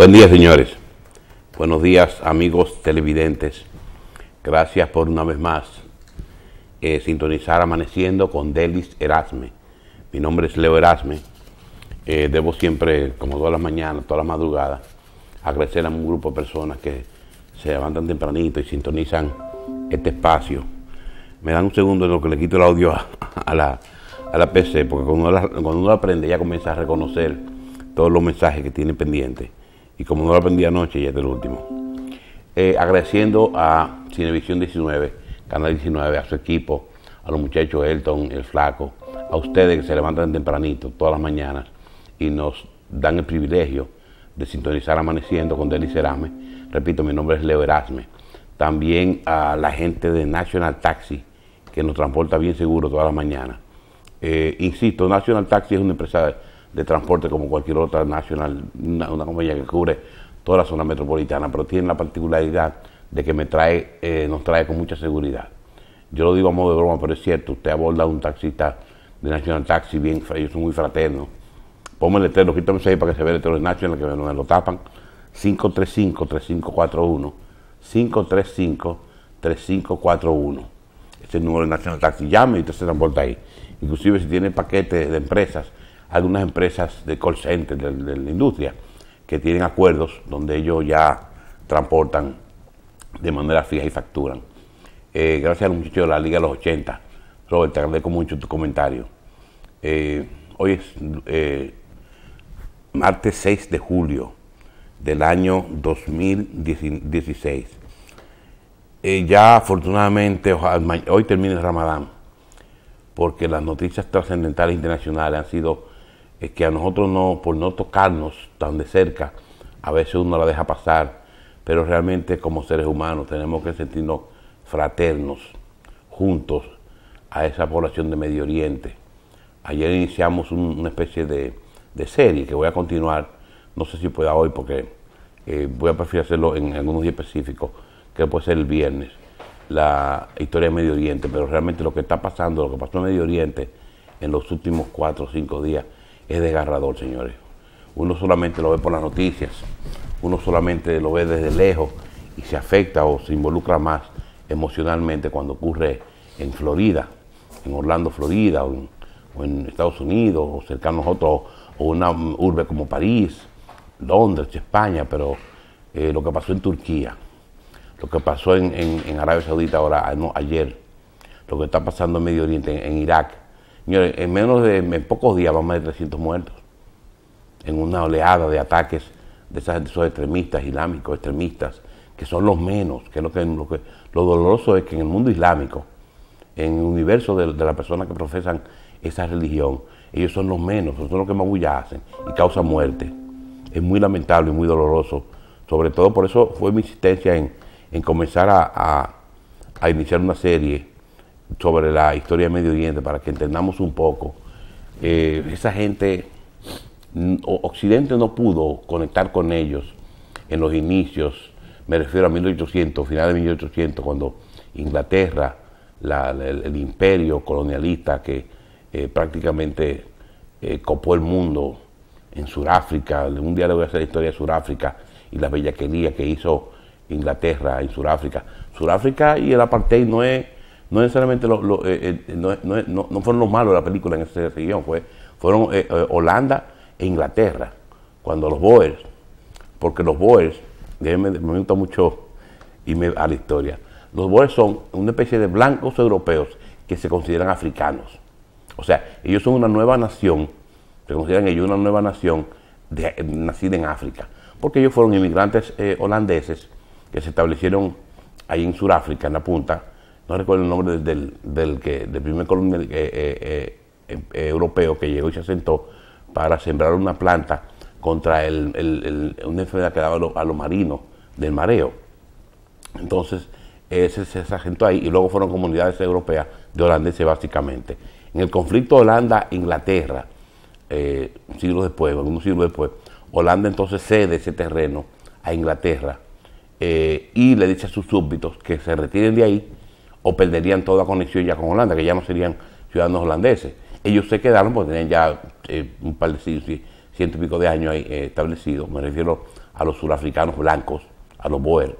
Buen día, señores. Buenos días, amigos televidentes. Gracias por una vez más eh, sintonizar Amaneciendo con Delis Erasme. Mi nombre es Leo Erasme. Eh, debo siempre, como todas las mañanas, todas las madrugadas, agradecer a un grupo de personas que se levantan tempranito y sintonizan este espacio. Me dan un segundo en lo que le quito el audio a, la, PC, porque cuando uno, aprende ya comienza a reconocer todos los mensajes que tiene pendientes y como no lo aprendí anoche, ya es el último. Eh, agradeciendo a Cinevisión 19, Canal 19, a su equipo, a los muchachos Elton, el Flaco, a ustedes que se levantan tempranito todas las mañanas y nos dan el privilegio de sintonizar Amaneciendo con Denis Erasme. Repito, mi nombre es Leo Erasme. También a la gente de National Taxi, que nos transporta bien seguro todas las mañanas. Eh, insisto, National Taxi es una empresa de transporte como cualquier otra nacional, una, compañía que cubre toda la zona metropolitana, pero tiene la particularidad de que me trae, eh, nos trae con mucha seguridad. Yo lo digo a modo de broma, pero es cierto, usted aborda a un taxista de National Taxi, bien, ellos son muy fraternos. Ponme el letrero, quítame ahí para que se vea el teléfono de National, que me, lo tapan. 535-3541. 535-3541. Este es el número de National Taxi. Llame y te se transporta ahí. Inclusive si tiene paquetes de empresas, algunas empresas de call center de, la industria que tienen acuerdos donde ellos ya transportan de manera fija y facturan. Gracias eh, gracias al muchacho de la Liga de los 80. Robert, te agradezco mucho tu comentario. Eh, hoy es eh, martes 6 de julio del año 2016. ya afortunadamente hoy termina el Ramadán, porque las noticias trascendentales internacionales han sido es que a nosotros no, por no tocarnos tan de cerca, a veces uno la deja pasar, pero realmente como seres humanos tenemos que sentirnos fraternos, juntos, a esa población de Medio Oriente. Ayer iniciamos una especie de, serie que voy a continuar, no sé si pueda hoy porque eh, voy a preferir hacerlo en algunos días específicos, que puede ser el viernes, la historia de Medio Oriente, pero realmente lo que está pasando, lo que pasó en Medio Oriente en los últimos cuatro o cinco días, es desgarrador, señores. Uno solamente lo ve por las noticias, uno solamente lo ve desde lejos y se afecta o se involucra más emocionalmente cuando ocurre en Florida, en Orlando, Florida, o en, Estados Unidos, o cercanos a nosotros, o una urbe como París, Londres, España, pero eh, lo que pasó en Turquía, lo que pasó en, Arabia Saudita ahora, ayer, lo que está pasando en Medio Oriente, en Irak, Señores, en menos de pocos días van más de 300 muertos en una oleada de ataques de, esos extremistas islámicos, extremistas, que son los menos, que lo, que, lo, doloroso es que en el mundo islámico, en el universo de, las personas que profesan esa religión, ellos son los menos, son los que más bulla hacen y causan muerte. Es muy lamentable y muy doloroso, sobre todo por eso fue mi insistencia en, comenzar a iniciar una serie sobre la historia de Medio Oriente para que entendamos un poco. Eh, esa gente, Occidente no pudo conectar con ellos en los inicios, me refiero a 1800, finales de 1800, cuando Inglaterra, el, imperio colonialista que eh, prácticamente eh, copó el mundo en Sudáfrica, un día le voy a hacer la historia de Sudáfrica y la bellaquería que hizo Inglaterra en Sudáfrica. Sudáfrica y el apartheid no es no necesariamente eh, eh, no, no, no, fueron los malos de la película en ese región, fue, fueron eh, Holanda e Inglaterra, cuando los Boers, porque los Boers, me, me, gusta mucho irme a la historia, los Boers son una especie de blancos europeos que se consideran africanos. O sea, ellos son una nueva nación, se consideran ellos una nueva nación nacida en África, porque ellos fueron inmigrantes holandeses que se establecieron ahí en Sudáfrica, en la punta, no recuerdo el nombre del, que, del primer colonial eh, eh, eh, em, europeo que llegó y se asentó para sembrar una planta contra el, una enfermedad que daba a, los marinos del mareo. Entonces, ese se asentó ahí y luego fueron comunidades europeas de holandeses básicamente. En el conflicto Holanda-Inglaterra, siglos después, algunos siglos después, Holanda entonces cede ese terreno a Inglaterra y le dice a sus súbditos que se retiren de ahí o perderían toda conexión ya con Holanda, que ya no serían ciudadanos holandeses. Ellos se quedaron porque tenían ya eh, un par de ciento y pico de años ahí, eh, establecidos, me refiero a los surafricanos blancos, a los Boer,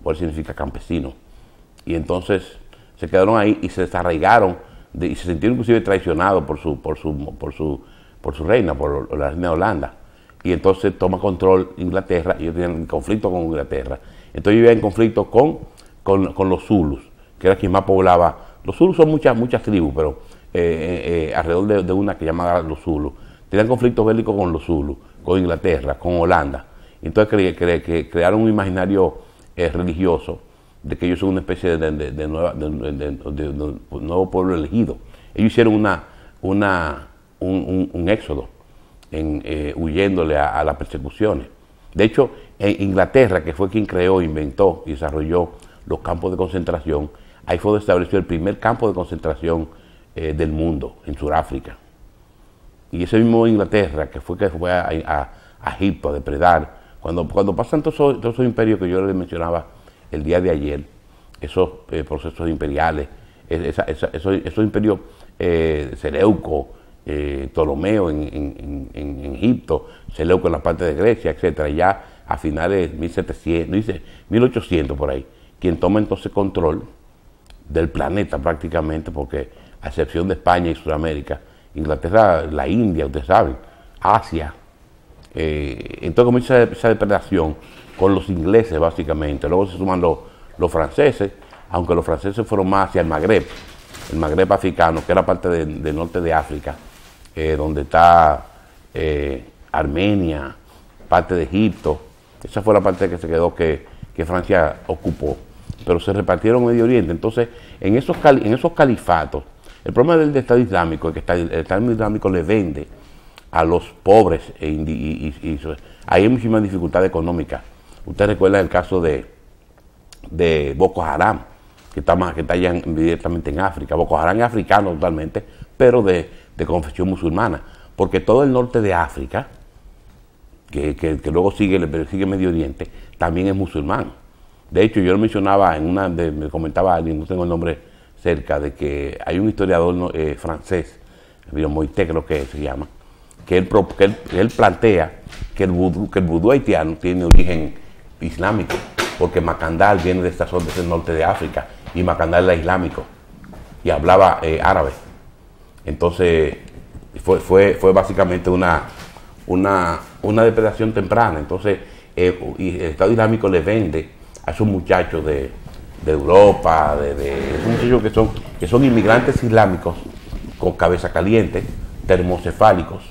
Boer significa campesino, Y entonces se quedaron ahí y se desarraigaron y se sintieron inclusive traicionados por su, por su, por su, por su reina, por la reina de Holanda. Y entonces toma control Inglaterra, ellos tienen conflicto con Inglaterra. Entonces vivían en conflicto con, con, con los Zulus que era quien más poblaba. Los Zulus son muchas, muchas tribus, pero eh, eh, eh, alrededor de, una que llamaba los Zulus. Tenían conflictos bélicos con los Zulus, con Inglaterra, con Holanda. Entonces crearon un imaginario religioso de que ellos son una especie de, nuevo pueblo elegido. Ellos hicieron una, una, un, éxodo, huyéndole a, las persecuciones. De hecho, en Inglaterra, que fue quien creó, inventó y desarrolló los campos de concentración, ahí fue donde estableció el primer campo de concentración eh, del mundo, en Sudáfrica. Y ese mismo Inglaterra, que fue que fue a, Egipto a depredar, cuando, cuando pasan todos esos, imperios que yo les mencionaba el día de ayer, esos eh, procesos imperiales, esos, imperios eh, Seleuco, Ptolomeo en, Egipto, Seleuco en la parte de Grecia, etcétera, ya a finales de 1700, 1800 por ahí, quien toma entonces control del planeta prácticamente, porque a excepción de España y Sudamérica, Inglaterra, la India, usted sabe, Asia. Eh, entonces comienza esa, depredación con los ingleses básicamente, luego se suman los, franceses, aunque los franceses fueron más hacia el Magreb, el Magreb africano, que era parte del norte de África, eh, donde está eh, Armenia, parte de Egipto, esa fue la parte que se quedó que Francia ocupó pero se repartieron en Medio Oriente. Entonces, en esos, en esos califatos, el problema del Estado Islámico es que el Estado Islámico le vende a los pobres e y, hay muchísimas dificultades económicas Usted recuerda el caso de, de Boko Haram, que está, más, que está allá directamente en África. Boko Haram es africano totalmente, pero de, confesión musulmana, porque todo el norte de África, que, que, luego sigue, sigue Medio Oriente, también es musulmán. De hecho, yo mencionaba en una, de, me comentaba alguien, no tengo el nombre cerca, de que hay un historiador eh, francés, Moite creo que se llama, que él, plantea que el, vudú, haitiano tiene origen islámico, porque Macandal viene de esta zona del norte de África y Macandal era islámico y hablaba eh, árabe. Entonces, fue, básicamente una, una, depredación temprana. Entonces, eh, el Estado Islámico le vende a esos muchachos de, Europa, de, esos muchachos que son, que son inmigrantes islámicos con cabeza caliente, termocefálicos.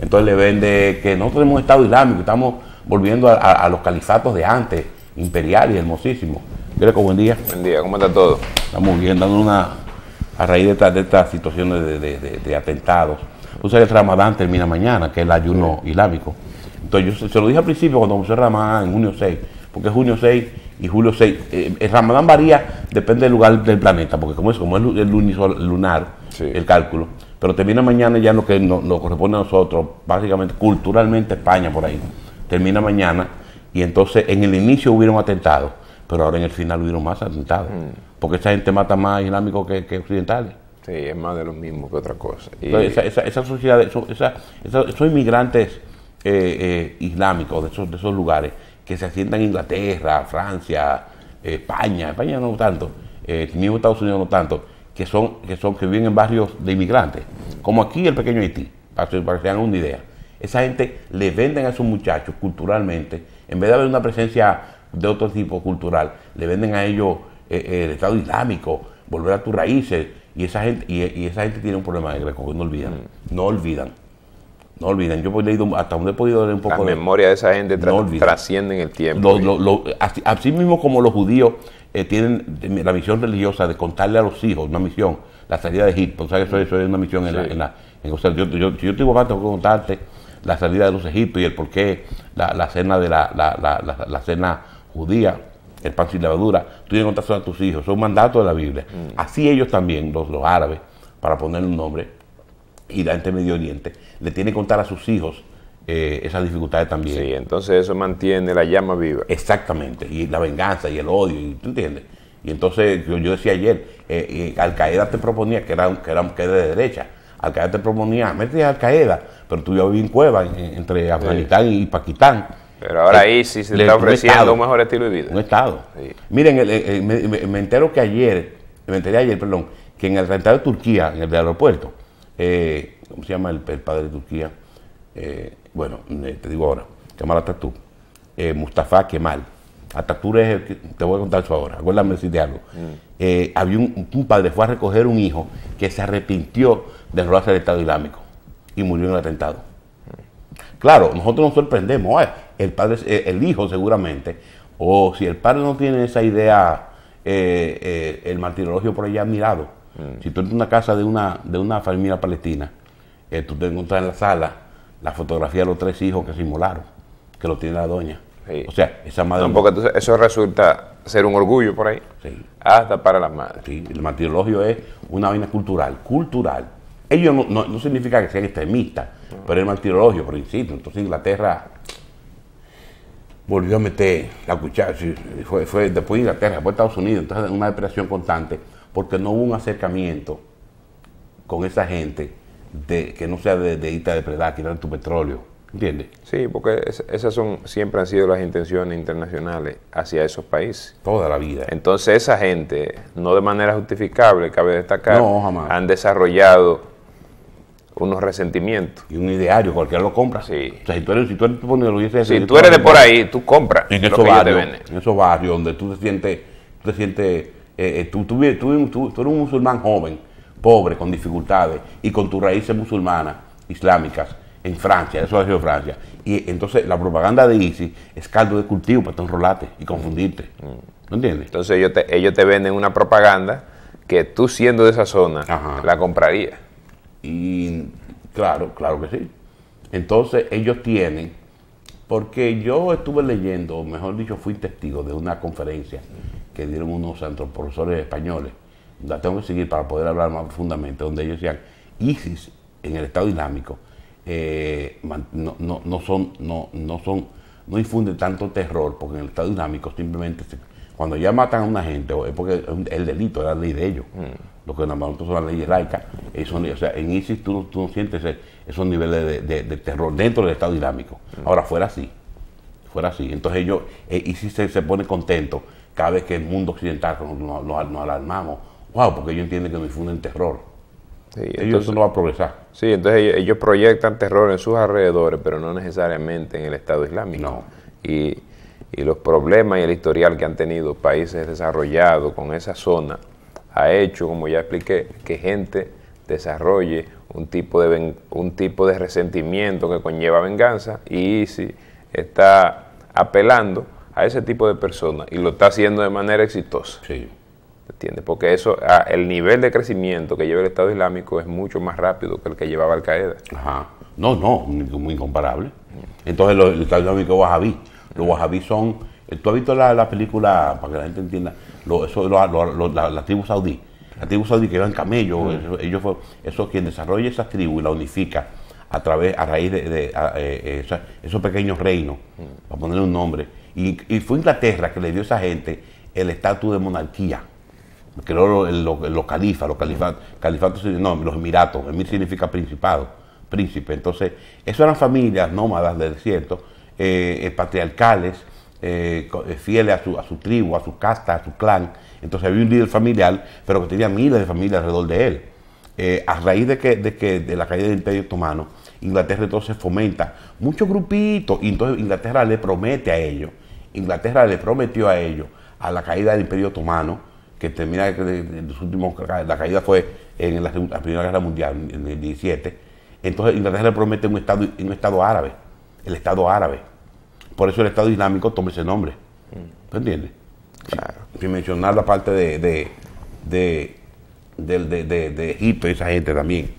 Entonces le vende que nosotros hemos Estado Islámico, estamos volviendo a, los califatos de antes, imperial imperiales, hermosísimos. que buen día. Buen día, ¿cómo está todo? Estamos viendo una. a raíz de, esta, de estas situaciones de, atentados. Tú que el Ramadán termina mañana, que es el ayuno islámico. Entonces, yo se, lo dije al principio cuando comenzó Ramadán en junio 6 porque es junio 6 y julio 6. Eh, el Ramadán varía, depende del lugar del planeta, porque como es, como es el lunar, el cálculo, pero termina mañana ya lo que nos, corresponde a nosotros, básicamente culturalmente España por ahí, termina mañana y entonces en el inicio hubieron atentados, pero ahora en el final hubieron más atentados, mm. porque esa gente mata más islámicos que, que occidentales. Sí, es más de lo mismo que otra cosa. esa, sociedad, esos, inmigrantes eh, eh, islámicos de de esos lugares, que se asientan en Inglaterra, Francia, España, España no tanto, eh, mismo Estados Unidos no tanto, que son, que son, que viven en barrios de inmigrantes, como aquí el pequeño Haití, para que, se hagan una idea. Esa gente le venden a esos muchachos culturalmente, en vez de haber una presencia de otro tipo cultural, le venden a ellos eh, eh, el Estado Islámico, volver a tus raíces, y esa gente, y, esa gente tiene un problema de greco, que no olvidan, mm. no olvidan. No olviden, yo he leído hasta donde he podido leer un poco. La memoria de esa gente trasciende en el tiempo. así, mismo como los judíos eh, tienen eh, la misión religiosa de contarle a los hijos una misión, la salida de Egipto. sabes eso, es una misión en la. yo, tengo que contarte la salida de los Egipto y el porqué, la, la cena de la, cena judía, el pan sin levadura, tú tienes que contar a tus hijos, un mandato de la Biblia. Mm. Así ellos también, los, los árabes, para ponerle un nombre, y la gente Medio Oriente, le tiene que contar a sus hijos eh, esas dificultades también. Sí, entonces eso mantiene la llama viva. Exactamente, y la venganza y el odio, y, ¿tú entiendes? Y entonces yo, decía ayer, eh, eh Al Qaeda te proponía que era, que era un que de derecha. Al Qaeda te proponía, mete a Al Qaeda, pero tú ya en cueva entre Afganistán y Pakistán. Pero ahora eh, ahí sí se le, está ofreciendo un, mejor estilo de vida. Estado. Miren, me, entero que ayer, me enteré ayer, perdón, que en el rentado de Turquía, en el aeropuerto, eh, ¿cómo se llama el, padre de Turquía? Eh, bueno, eh, te digo ahora, Kemal mal eh, Mustafa Kemal. Atatürk es el que, te voy a contar eso ahora, acuérdame si de algo. Mm. había un, padre, fue a recoger un hijo que se arrepintió de robarse del Estado Islámico y murió en el atentado. Claro, nosotros nos sorprendemos, el padre, el hijo seguramente, o si el padre no tiene esa idea, el martirologio por allá mirado, Mm. Si tú entras en una casa de una, de una familia palestina, eh, tú te encuentras en la sala la fotografía de los tres hijos que se inmolaron, que lo tiene la doña. O sea, esa madre. eso resulta ser un orgullo por ahí. Sí. Hasta para las madres. el martirologio es una vaina cultural. Cultural. Ellos no, significa que sean extremistas, pero el martirologio, por insisto. Entonces Inglaterra volvió a meter la cuchara. Fue, después de Inglaterra, después de Estados Unidos. Entonces, una depresión constante porque no hubo un acercamiento con esa gente de, que no sea de, de ita de predar, tu petróleo. ¿Entiendes? Sí, porque esas son siempre han sido las intenciones internacionales hacia esos países. Toda la vida. Entonces esa gente, no de manera justificable, cabe destacar, han desarrollado unos resentimientos. Y un ideario, cualquiera lo compra. Sí. O si tú eres, si tú eres, de por ahí, tú compras. En esos barrios, en esos barrios donde tú te sientes, tú te sientes eh, eh tú, tú, eres un musulmán joven, pobre, con dificultades y con tus raíces musulmanas, islámicas, en Francia, eso ha sido Francia. Y entonces la propaganda de ISIS es caldo de cultivo para te enrolarte y confundirte. Mm. ¿No entiendes? Entonces ellos te, te venden una propaganda que tú siendo de esa zona la comprarías. Y claro, claro que sí. Entonces ellos tienen, porque yo estuve leyendo, mejor dicho, fui testigo de una conferencia que dieron unos antropólogos españoles, la tengo que seguir para poder hablar más profundamente, donde ellos decían, ISIS en el Estado Islámico eh, no, son, no, no son, no infunde tanto terror, porque en el Estado Islámico simplemente cuando ya matan a una gente, es porque el delito es la ley de ellos. Mm. Lo que normalmente son las leyes laicas. o sea, en ISIS tú, no sientes e, esos niveles de, terror dentro del Estado Islámico. Mm. Ahora, fuera así. Fuera así. Entonces ellos, eh, ISIS se pone contento cada vez que el mundo occidental nos, alarmamos, wow, porque ellos entienden que nos difunden terror. Sí, ellos entonces, no va a progresar. Sí, entonces ellos, proyectan terror en sus alrededores, pero no necesariamente en el Estado Islámico. Y, los problemas y el historial que han tenido países desarrollados con esa zona ha hecho, como ya expliqué, que gente desarrolle un tipo de, un tipo de resentimiento que conlleva venganza y si está apelando a ese tipo de personas y lo está haciendo de manera exitosa. Sí. ¿Entiendes? Porque eso, ah, el nivel de crecimiento que lleva el Estado Islámico es mucho más rápido que el que llevaba Al Qaeda. Ajá. No, no, muy incomparable. Entonces, lo, el Estado Islámico wahabí. Los wahabí son. Eh, Tú has visto la, película, para que la gente entienda, lo, eso, la, tribu saudí. La tribu saudí que iban camellos, ellos fue, eso quien desarrolla esa tribu y la unifica a través, a raíz de, eh, eh, esos pequeños reinos, para ponerle un nombre y, fue Inglaterra que le dio a esa gente el estatus de monarquía. Creó los califas, los califatos, no, los emiratos, emir significa principado, príncipe. Entonces, eso eran familias nómadas del desierto, eh, eh, patriarcales, eh, fieles a su, tribu, a su casta, a su clan. Entonces había un líder familiar, pero que tenía miles de familias alrededor de él. a raíz de que, de que de la caída del Imperio Otomano, Inglaterra entonces fomenta muchos grupitos y entonces Inglaterra le promete a ellos Inglaterra le prometió a ellos, a la caída del Imperio Otomano, que termina en los últimos, la caída fue en la, Primera Guerra Mundial, en el 17, entonces Inglaterra le promete un Estado, un estado árabe, el Estado árabe. Por eso el Estado Islámico toma ese nombre. ¿me entiendes? Sin, mencionar la parte de, de, de Egipto y esa gente también.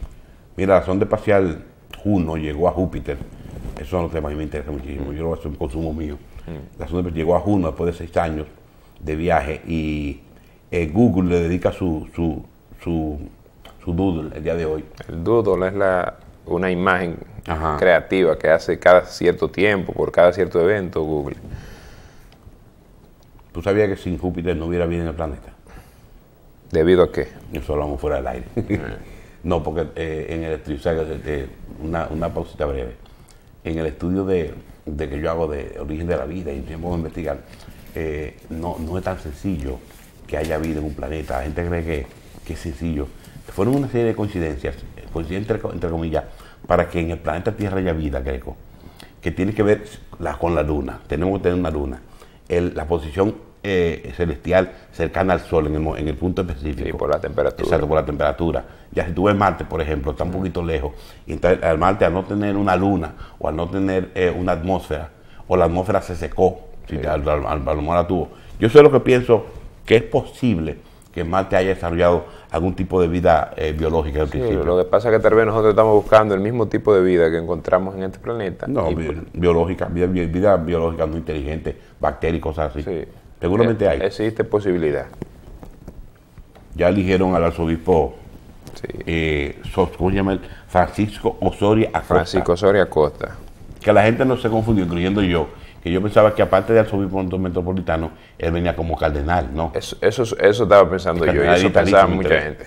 Mira, la sonda espacial Juno llegó a Júpiter. Eso es que a que me interesa muchísimo. Yo lo voy a hacer un consumo mío. Mm. La llegó a Juno después de seis años de viaje y eh, Google le dedica su, su, su, doodle el día de hoy. El doodle es la, una imagen creativa que hace cada cierto tiempo, por cada cierto evento Google. ¿Tú sabías que sin Júpiter no hubiera vida en el planeta? ¿Debido a qué? Eso vamos fuera del aire. Mm. no, porque eh, en el estudio, eh, una, una pausita breve. En el estudio de, de que yo hago de origen de la vida y tiempo de investigar, eh, no, no es tan sencillo que haya vida en un planeta. La gente cree que, que es sencillo. Fueron una serie de coincidencias, coincidencias entre, comillas, para que en el planeta Tierra haya vida, creo que tiene que ver la, con la luna. Tenemos que tener una luna. la posición eh, celestial cercana al Sol, en el, en el punto específico. Sí, por la temperatura. Exacto, por la temperatura. Ya si tú ves Marte, por ejemplo, está un mm. poquito lejos, y al Marte, al no tener una luna o al no tener eh, una atmósfera, o la atmósfera se secó, si al, al, la tuvo. Yo sé lo que pienso que es posible que Marte haya desarrollado algún tipo de vida eh, biológica sí, Lo que pasa es que tal vez nosotros estamos buscando el mismo tipo de vida que encontramos en este planeta. No, pues biológica, vida, biológica no inteligente, bacterias y cosas así. Sí. Seguramente eh, hay. Existe posibilidad. Ya eligieron al arzobispo sí. Eh, Francisco Osoria Acosta. Francisco Osoria Acosta. Que la gente no se confundió, incluyendo yo, que yo pensaba que aparte de arzobispo metropolitano, él venía como cardenal, ¿no? Eso, eso, eso estaba pensando yo y eso pensaba mucha gente.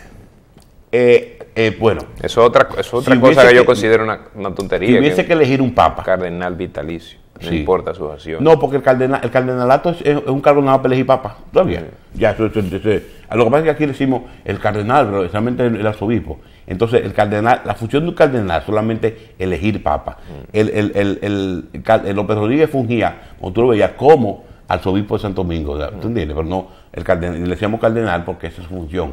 Eh, bueno. Eso es otra, otra cosa que, yo considero una, tontería. Si hubiese que elegir un papa. Cardenal vitalicio. No importa su acción. No, porque el, cardenal, el cardenalato es, un cargo nada elegir y papa. Todavía. Ya, eso, lo que pasa es que aquí decimos el cardenal, pero realmente el, arzobispo. Entonces, el cardenal, la función de un cardenal es solamente elegir papa. Mm. el El, el, el, López Rodríguez fungía, como tú lo veías, como arzobispo de Santo Domingo. Mm. ¿Tú Pero no, el cardenal, le decíamos cardenal porque esa es su función.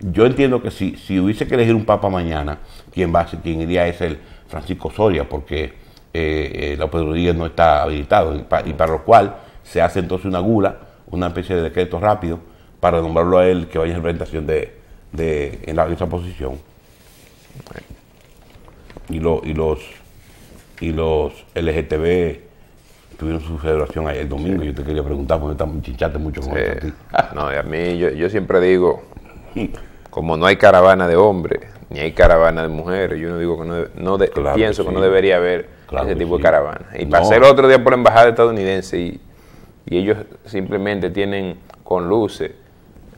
Yo entiendo que si, si hubiese que elegir un papa mañana, quien va a, iría es el Francisco Soria, porque eh, eh, la no está habilitado y para, lo cual se hace entonces una gula, una especie de decreto rápido para nombrarlo a él que vaya en representación de, en, la, esa posición. Y, lo, y los y los LGTB tuvieron su celebración el domingo. Yo te quería preguntar porque estamos chinchaste mucho con No, a mí yo, yo, siempre digo, como no hay caravana de hombres, ni hay caravana de mujeres, yo no digo que no, no pienso que no debería haber ese tipo de caravana. Y no. pasé otro día por la embajada estadounidense y, ellos simplemente tienen con luces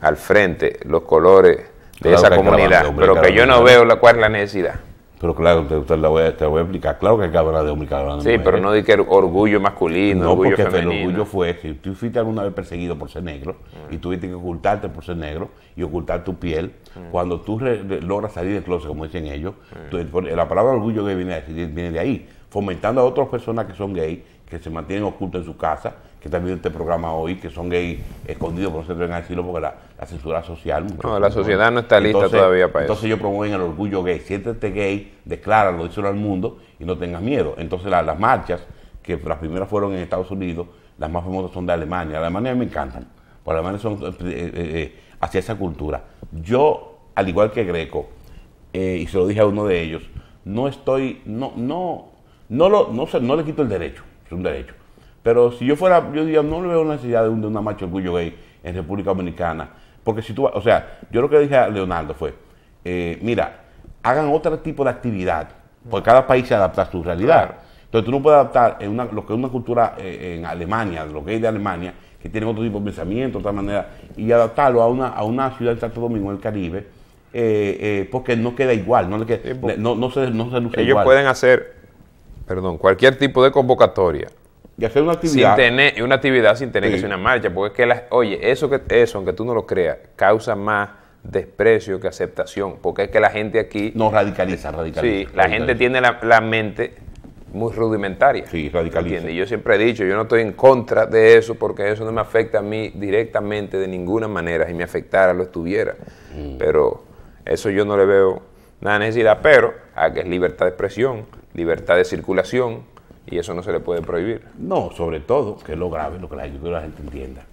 al frente los colores de esa comunidad, pero que yo no veo la, cuál es la necesidad. Pero claro, te, voy a, explicar. Claro que hay hablar de hombre caravana Sí, pero no di que orgullo masculino, no, orgullo porque el orgullo fue si tú fuiste alguna vez perseguido por ser negro y tuviste que ocultarte por ser negro y ocultar tu piel. Mm. Cuando tú logras salir del closet, como dicen ellos, mm. la palabra orgullo que viene, viene de ahí fomentando a otras personas que son gays que se mantienen ocultos en su casa, que también este programa hoy, que son gays escondidos, por no se decirlo porque la, censura social. No, la sociedad no está lista todavía para eso. Entonces ellos promueven el orgullo gay. Siéntete gay, decláralo, díselo al mundo y no tengas miedo. Entonces las marchas, que las primeras fueron en Estados Unidos, las más famosas son de Alemania. Alemania me encantan, porque Alemania son eh, eh, eh, hacia esa cultura. Yo, al igual que Greco, y se lo dije a uno de ellos, no estoy, no, no, no, lo, no, no le quito el derecho, es un derecho. Pero si yo fuera, yo diría, no le veo necesidad de, de una macho orgullo gay en República Dominicana. Porque si tú, o sea, yo lo que dije a Leonardo fue, eh, mira, hagan otro tipo de actividad, porque cada país se adapta a su realidad. Entonces tú no puedes adaptar en una, lo que es una cultura eh, en Alemania, los gays de Alemania, que tienen otro tipo de pensamiento, otra manera, y adaptarlo a una, a una ciudad de Santo Domingo, en el Caribe, eh, porque no queda igual, no, no, no, se, no se luce Ellos pueden hacer perdón, cualquier tipo de convocatoria. Y hacer una actividad. Sin tener, una actividad sin tener que hacer una marcha, porque es que, oye, eso, que, eso, aunque tú no lo creas, causa más desprecio que aceptación, porque es que la gente aquí... No, radicaliza, radicaliza. Sí, la gente tiene la, mente muy rudimentaria. Sí, radicaliza. y Yo siempre he dicho, yo no estoy en contra de eso, porque eso no me afecta a mí directamente de ninguna manera, si me afectara lo estuviera, mm. pero eso yo no le veo nada necesidad, pero a ah, que es libertad de expresión, libertad de circulación y eso no se le puede prohibir. No, sobre todo, que es lo grave, lo que la, gente entienda.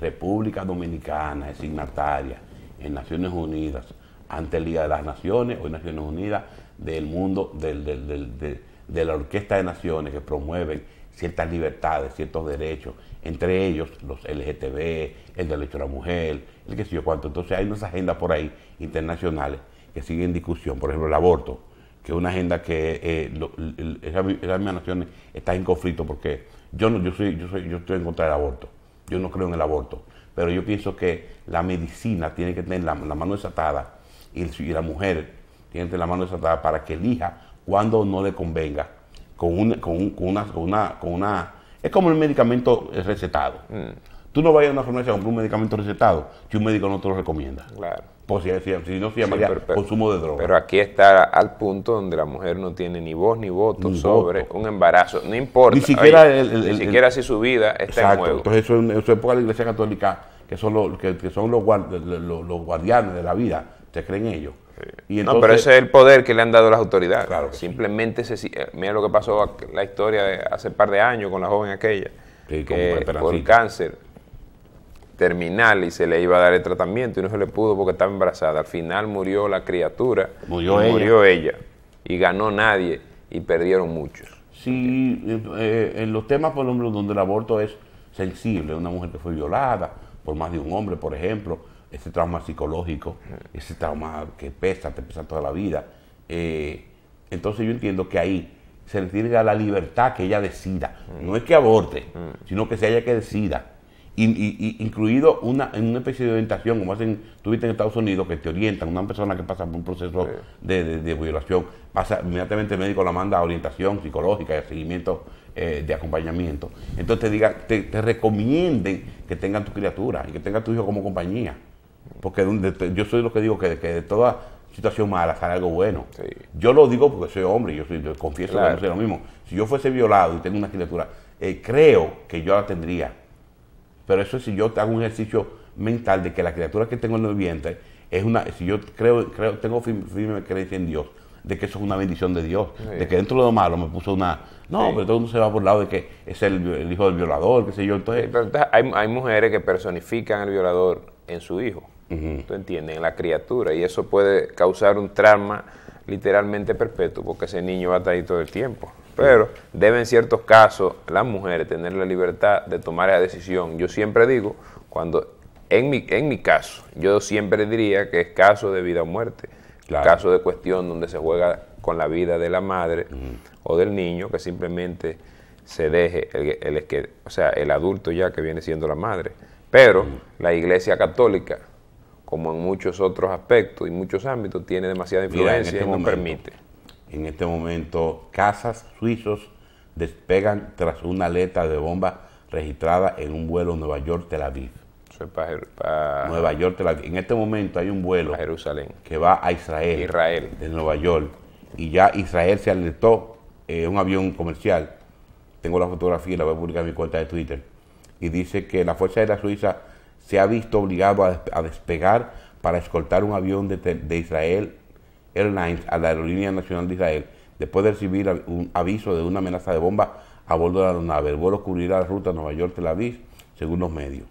República Dominicana es signataria en Naciones Unidas, ante Liga de las Naciones, hoy Naciones Unidas, del mundo, de, la Orquesta de Naciones que promueven ciertas libertades, ciertos derechos, entre ellos los LGTB, el derecho a la mujer, el que sé yo cuánto. Entonces hay unas agendas por ahí internacionales que siguen en discusión, por ejemplo el aborto que una agenda que eh, está en conflicto porque yo no, yo soy, yo soy, yo estoy en contra del aborto, yo no creo en el aborto, pero yo pienso que la medicina tiene que tener la, mano desatada y, la mujer tiene que tener la mano desatada para que elija cuando no le convenga con, con, una, una, con una es como el medicamento recetado. Mm. Tú no vayas a una farmacia a comprar un medicamento recetado si un médico no te lo recomienda. Claro. Por si, no se llamaría consumo de droga. Pero aquí está al punto donde la mujer no tiene ni voz ni voto sobre un embarazo. No importa. Ni siquiera, si su vida está en juego. Entonces, eso es su la Iglesia Católica, que son, los, que, son los, los, guardianes de la vida, te creen ellos. no, pero ese es el poder que le han dado las autoridades. Simplemente, se, eh, mira lo que pasó la historia hace hace par de años con la joven aquella. con que cáncer terminal y se le iba a dar el tratamiento y no se le pudo porque estaba embarazada. Al final murió la criatura, murió, ella. murió ella. y ganó nadie y perdieron muchos. Sí, eh, eh, en los temas, por ejemplo, donde el aborto es sensible, una mujer que fue violada por más de un hombre, por ejemplo, ese trauma psicológico, ese trauma que pesa, te pesa toda la vida. Eh, entonces yo entiendo que ahí se le tiene la libertad que ella decida. No es que aborte, mm. sino que se haya que decida incluido una, en una especie de orientación, como hacen, tuviste en Estados Unidos, que te orientan, una persona que pasa por un proceso de, violación, pasa inmediatamente el médico la manda a orientación psicológica y a seguimiento eh, de acompañamiento. Entonces te, diga, te, recomienden que tengan tu criatura y que tengan tu hijo como compañía. Porque yo soy lo que digo, que, de toda situación mala sale algo bueno. Yo lo digo porque soy hombre, yo, confieso que no sé lo mismo. Si yo fuese violado y tengo una criatura, eh, creo que yo la tendría pero eso es si yo hago un ejercicio mental de que la criatura que tengo en el vientre es una, si yo creo, creo tengo firme, creencia en Dios, de que eso es una bendición de Dios, de que dentro de lo malo me puso una... No, pero todo el mundo se va por lado de que es el, hijo del violador, qué sé yo. Entonces, hay, hay, mujeres que personifican al violador en su hijo, ¿tú entiendes? En la criatura, y eso puede causar un trauma literalmente perpetuo, porque ese niño va a estar ahí todo el tiempo. Pero deben en ciertos casos las mujeres tener la libertad de tomar esa decisión. Yo siempre digo, cuando en mi, en mi caso, yo siempre diría que es caso de vida o muerte. Caso de cuestión donde se juega con la vida de la madre o del niño, que simplemente se deje el, o sea, el adulto ya que viene siendo la madre. Pero la iglesia católica, como en muchos otros aspectos y muchos ámbitos, tiene demasiada influencia este y no permite en este momento casas suizos despegan tras una aleta de bomba registrada en un vuelo Nueva York-Tel Aviv. Nueva York, Tel Aviv. En este momento hay un vuelo a Jerusalén. que va a Israel, Israel, de Nueva York, y ya Israel se alertó, eh, un avión comercial, tengo la fotografía, y la voy a publicar en mi cuenta de Twitter, y dice que la Fuerza Aérea Suiza se ha visto obligado a, despegar para escoltar un avión de Israel Airlines a la Aerolínea Nacional de Israel después de recibir un aviso de una amenaza de bomba a bordo de la aeronave. El vuelo cubrirá la ruta Nueva York-Tel Aviv, según los medios.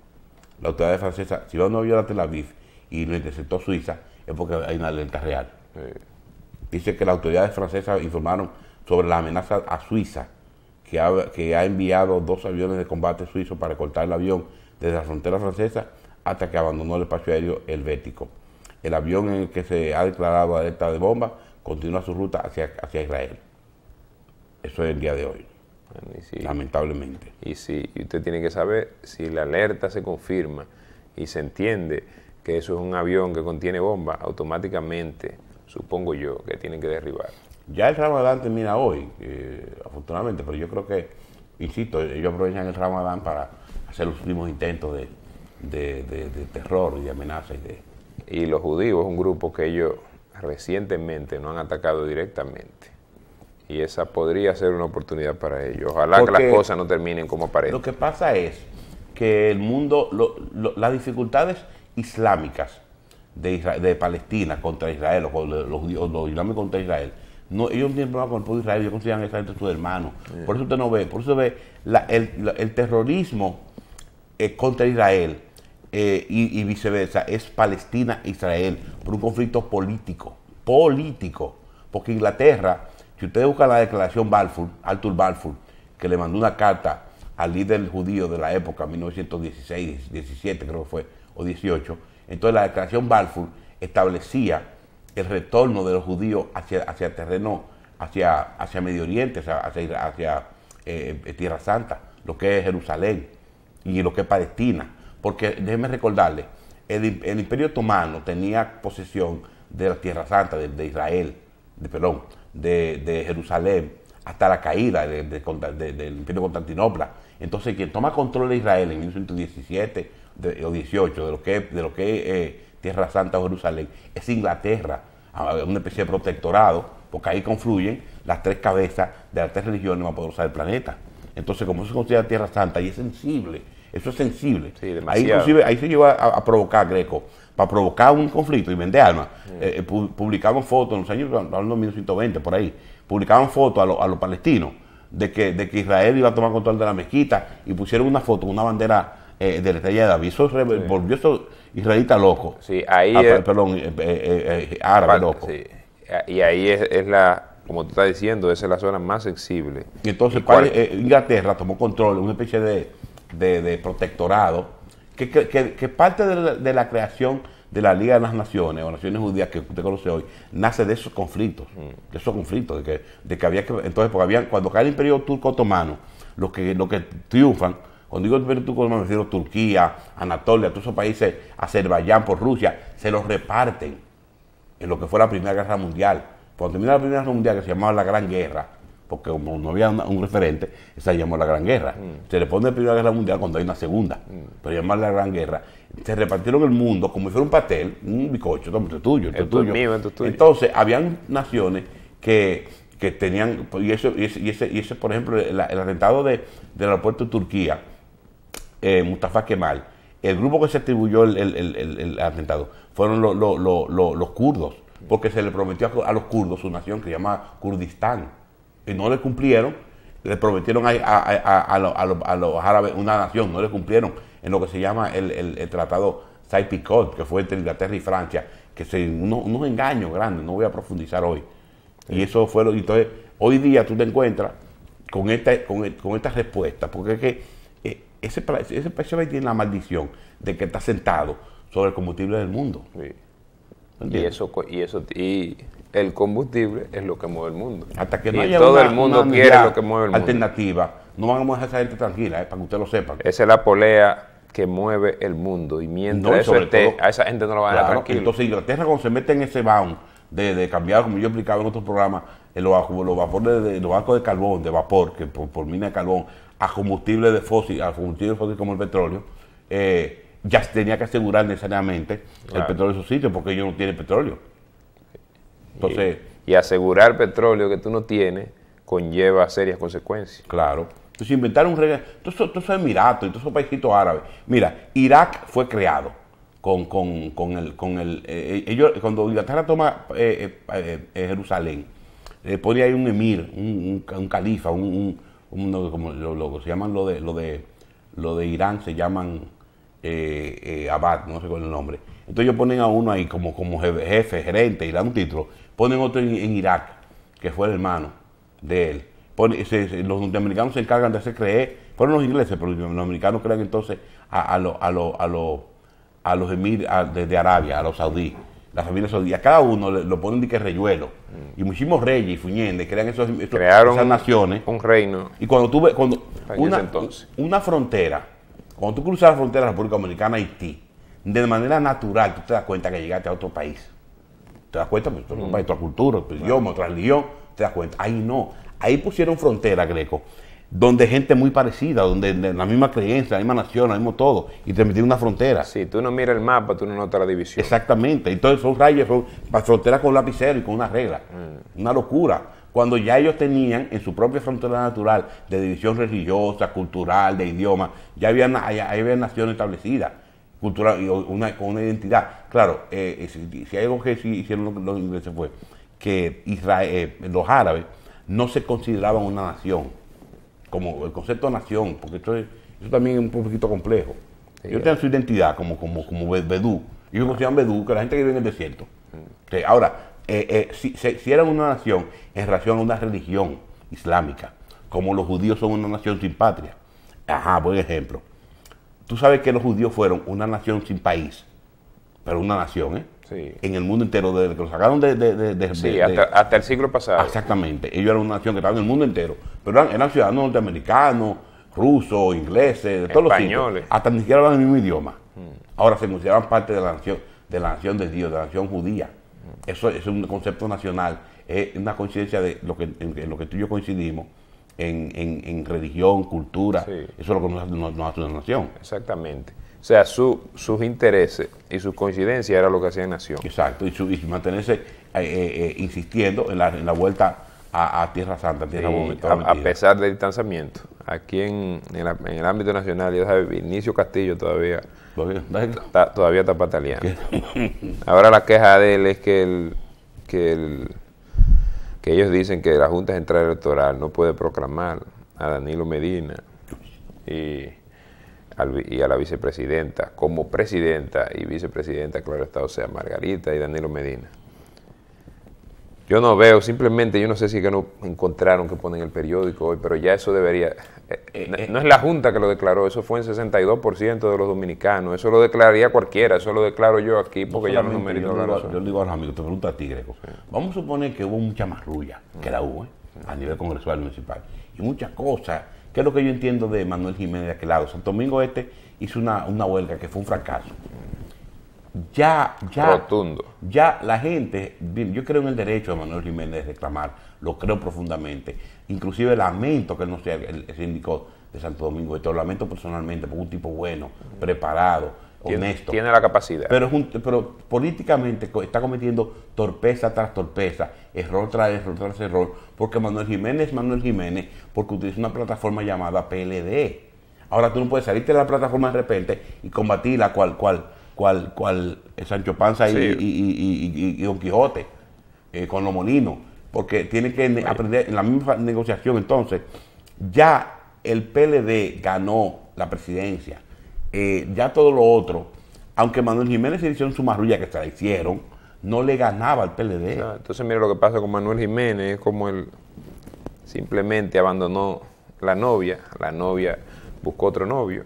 La autoridad francesa, si va a Nueva York a Tel Aviv y lo interceptó Suiza, es porque hay una alerta real. Dice que las autoridades francesas informaron sobre la amenaza a Suiza, que ha, que ha enviado dos aviones de combate suizos para cortar el avión desde la frontera francesa hasta que abandonó el espacio aéreo helvético el avión en el que se ha declarado alerta de bomba continúa su ruta hacia, hacia Israel. Eso es el día de hoy. lamentablemente. Y sí, y usted tiene que saber si la alerta se confirma y se entiende que eso es un avión que contiene bombas automáticamente, supongo yo, que tienen que derribar. Ya el Ramadán termina hoy, eh, afortunadamente, pero yo creo que, insisto, ellos aprovechan el Ramadán para hacer los últimos intentos de, de terror y de amenaza y de, y los judíos es un grupo que ellos recientemente no han atacado directamente. Y esa podría ser una oportunidad para ellos. Ojalá que las cosas no terminen como parecen. Lo que pasa es que el mundo, las dificultades islámicas de, de Palestina contra Israel, o los, los, los islámicos contra Israel, no, ellos tienen problema con el pueblo de Israel, ellos consideran a Israel sus hermanos. Por eso usted no ve, por eso ve el, el, terrorismo eh, contra Israel eh, y, viceversa, es Palestina-Israel, por un conflicto político, político, porque Inglaterra, si ustedes buscan la declaración Balfour, Arthur Balfour, que le mandó una carta al líder judío de la época, 1916, 17 creo que fue, o 18, entonces la declaración Balfour establecía el retorno de los judíos hacia, hacia terreno, hacia, hacia Medio Oriente, hacia, hacia eh, Tierra Santa, lo que es Jerusalén y lo que es Palestina porque déjeme recordarles, el, Imperio Otomano tenía posesión de la Tierra Santa, de, Israel, de, perdón, de, Jerusalén, hasta la caída del de, Imperio Constantinopla. Entonces, quien toma control de Israel en 1917 o 18, de lo que, de lo que eh, Tierra Santa o Jerusalén, es Inglaterra, ah, una especie de protectorado, porque ahí confluyen las tres cabezas de las tres religiones más poderosas del planeta. Entonces, como se considera Tierra Santa y es sensible eso es sensible. ahí ahí se lleva a, provocar Greco, para provocar un conflicto y vender armas. Mm. Eh, eh, publicaban fotos en los años 1920 por ahí, publicaban fotos a, los palestinos de que, de que Israel iba a tomar control de la mezquita y pusieron una foto, una bandera eh, de la estrella de David. Eso volvió eso israelita loco. Sí, ahí ah, perdón, eh, árabe loco. Y ahí es, la como tú estás diciendo, esa es la zona más sensible. Y entonces Inglaterra tomó control, un especie de de, protectorado, que, parte de la, creación de la Liga de las Naciones o Naciones Judías que usted conoce hoy, nace de esos conflictos, de esos conflictos, de que, de que había que, entonces, porque habían, cuando cae el imperio turco otomano, los que, lo que triunfan, cuando digo el imperio turco otomano, me refiero a Turquía, Anatolia, todos esos países, Azerbaiyán por Rusia, se los reparten en lo que fue la Primera Guerra Mundial. Cuando termina la Primera Guerra Mundial, que se llamaba la Gran Guerra, porque como no había un referente, esa llamó la Gran Guerra. Mm. Se le pone la Primera Guerra Mundial cuando hay una segunda, mm. pero llamar la Gran Guerra. Se repartieron el mundo como si fuera un pastel, un bicocho, tuyo, tuyo. Entonces, habían naciones que, tenían, y eso, y ese, y ese, por ejemplo, el, atentado de, del aeropuerto de Turquía, eh, Mustafa Kemal, el grupo que se atribuyó el, el, atentado fueron los kurdos, porque se le prometió a, los kurdos su nación que se llama Kurdistán y no le cumplieron. Le prometieron a, los, a, los árabes una nación, no le cumplieron en lo que se llama el, tratado Saipicot, que fue entre Inglaterra y Francia, que se, unos engaños grandes, no voy a profundizar hoy. Y eso fue lo. Entonces, hoy día tú te encuentras con esta, con, con respuesta, porque es que eh, ese, ese tiene la maldición de que está sentado sobre el combustible del mundo. Y eso, y eso, y el combustible es lo que mueve el mundo. Hasta que no todo el mundo que alternativa, no vamos a dejar esa gente tranquila, eh, para que usted lo sepa. Esa es la polea que mueve el mundo y mientras a esa gente no lo va a dejar tranquila. Entonces Inglaterra cuando se mete en ese bound de, cambiar, como yo explicado en otro programa, eh, los, los, vapores de, los bancos de carbón, de vapor, que por, mina de carbón, a combustible de fósil, a combustible fósil como el petróleo, eh, ya tenía que asegurar necesariamente el petróleo de su sitio porque ellos no tienen petróleo. Entonces, y, asegurar petróleo que tú no tienes conlleva serias consecuencias. Claro. Entonces inventaron un regalo. Todos esos Emiratos y todos esos paisitos árabes. Mira, Irak fue creado con, con, con el... Con eh, eh, ellos, cuando Inglaterra toma eh, eh Jerusalén, le ponía ahí un emir, un, califa, un, como lo, lo, se llaman lo de, lo de, lo de Irán, se llaman eh, eh, Abad, no sé cuál es el nombre. Entonces ellos ponen a uno ahí como, como jefe, gerente, y dan un título. Ponen otro en, Irak, que fue el hermano de él. Ponen, los norteamericanos se encargan de hacer creer, fueron los ingleses, pero los norteamericanos crean entonces a, a, a, a, a los emir desde Arabia, a los saudíes, las familias saudí. A cada uno lo ponen de que reyuelo. Mm. Y muchísimos reyes y fuñendes crean esos, Crearon esas naciones. Un reino. Y cuando tuve cuando una frontera cuando tú cruzas la frontera de la República Dominicana Haití, de manera natural tú te das cuenta que llegaste a otro país. Te das cuenta, pues, mm. país, otra cultura, otro idioma, otra religión. Te das cuenta. Ahí no. Ahí pusieron frontera, Greco, donde gente muy parecida, donde la misma creencia, la misma nación, lo mismo todo, y te metieron una frontera. Sí, tú no miras el mapa, tú no notas la división. Exactamente. y Entonces son rayos, son fronteras con lapicero y con una regla. Mm. Una locura cuando ya ellos tenían en su propia frontera natural de división religiosa, cultural, de idioma, ya había había nación establecida, cultural, y con una identidad. Claro, eh, eh, si, hay algo que hicieron los, ingleses fue que Israel, eh, los árabes no se consideraban una nación, como el concepto de nación, porque esto eso también es un poquito complejo. ellos tenían su identidad como, como, como y Ellos se consideran Bedú, que la gente que vive en el desierto. Mm. ahora, eh, eh, si, si, eran una nación en relación a una religión islámica, como los judíos son una nación sin patria. Ajá, buen ejemplo. Tú sabes que los judíos fueron una nación sin país, pero una nación, ¿eh? En el mundo entero, desde que lo sacaron de... de, hasta, el siglo pasado. Ah, exactamente. Ellos eran una nación que estaba en el mundo entero, pero eran, ciudadanos norteamericanos, rusos, ingleses, de todos Españoles. los Hasta ni siquiera hablaban el mismo idioma. Mm. Ahora se consideraban parte de la nación, de la nación de Dios, de la nación judía. Eso es un concepto nacional, es una coincidencia de lo que, lo que tú y yo coincidimos en, en, religión, cultura, eso es lo que nos, hace una nación. Exactamente. O sea, su, sus intereses y su coincidencia era lo que hacía nación. Exacto, y, su, y mantenerse eh, eh, eh, insistiendo en la, vuelta a, Tierra Santa, a, a pesar del distanciamiento aquí en, el ámbito nacional, ya sabes, Vinicio Castillo todavía está, todavía está pataleando. Ahora la queja de él es que, el, que, el, que ellos dicen que la Junta Central Electoral no puede proclamar a Danilo Medina y, y a la vicepresidenta como presidenta y vicepresidenta, claro está, o sea, Margarita y Danilo Medina. Yo no veo, simplemente yo no sé si que no encontraron que ponen el periódico hoy, pero ya eso debería. Eh, eh, eh. no, es la Junta que lo declaró, eso fue en 62% de los dominicanos. Eso lo declararía cualquiera, eso lo declaro yo aquí porque no ya no me Yo, lo digo, yo digo a los amigos, te pregunto a ti, Greco. Vamos a suponer que hubo mucha marrulla, que la hubo, a nivel congresual municipal, y muchas cosas. que es lo que yo entiendo de Manuel Jiménez de aquel lado? Santo Domingo Este hizo una, una huelga que fue un fracaso ya, ya, Rotundo. ya la gente, yo creo en el derecho de Manuel Jiménez de reclamar, lo creo profundamente. Inclusive lamento que no sea el, síndico de Santo Domingo, esto lo lamento personalmente, porque un tipo bueno, preparado, tiene, honesto. Tiene la capacidad. Pero, políticamente está cometiendo torpeza tras torpeza, error tras error tras error, porque Manuel Jiménez Manuel Jiménez, porque utiliza una plataforma llamada PLD. Ahora tú no puedes salirte de la plataforma de repente y combatirla cual cual cual, cual Sancho Panza y, Don Quijote, eh, con los molinos, porque tiene que aprender en la misma negociación. Entonces, ya el PLD ganó la presidencia, eh, ya todo lo otro, aunque Manuel Jiménez se su marrulla que se la hicieron, no le ganaba al PLD. entonces, mira lo que pasa con Manuel Jiménez, es como él simplemente abandonó la novia, la novia buscó otro novio